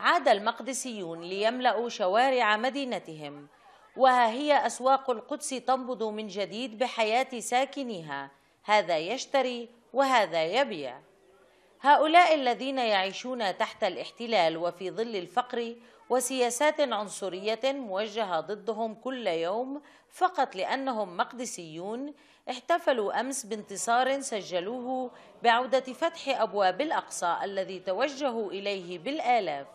عاد المقدسيون ليملأوا شوارع مدينتهم وها هي أسواق القدس تنبض من جديد بحياة ساكنيها هذا يشتري وهذا يبيع هؤلاء الذين يعيشون تحت الاحتلال وفي ظل الفقر وسياسات عنصرية موجهة ضدهم كل يوم فقط لأنهم مقدسيون احتفلوا أمس بانتصار سجلوه بعودة فتح أبواب الأقصى الذي توجهوا إليه بالآلاف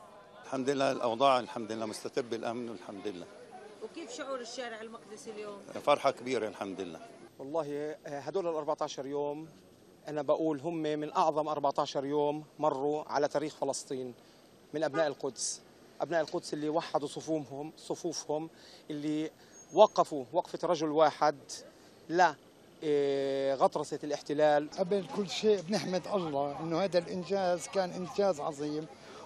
الحمد لله الاوضاع الحمد لله مستتب الامن والحمد لله وكيف شعور الشارع المقدسي اليوم؟ فرحه كبيره الحمد لله والله هدول ال 14 يوم انا بقول هم من اعظم 14 يوم مروا على تاريخ فلسطين من ابناء القدس ابناء القدس اللي وحدوا صفوفهم صفوفهم اللي وقفوا وقفه رجل واحد لا آه، غطرسة الاحتلال قبل كل شيء بنحمد الله انه هذا الانجاز كان انجاز عظيم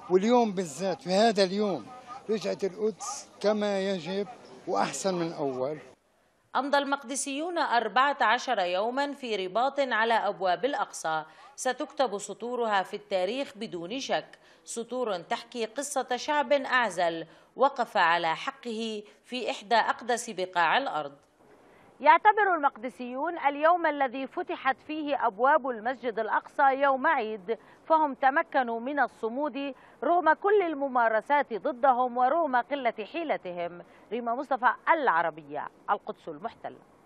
واليوم بالذات في هذا اليوم رجعت القدس كما يجب وأحسن من أول أمضى المقدسيون 14 يوما في رباط على أبواب الأقصى ستكتب سطورها في التاريخ بدون شك سطور تحكي قصة شعب أعزل وقف على حقه في إحدى أقدس بقاع الأرض يعتبر المقدسيون اليوم الذي فتحت فيه أبواب المسجد الأقصى يوم عيد فهم تمكنوا من الصمود رغم كل الممارسات ضدهم ورغم قلة حيلتهم ريما مصطفى العربية القدس المحتله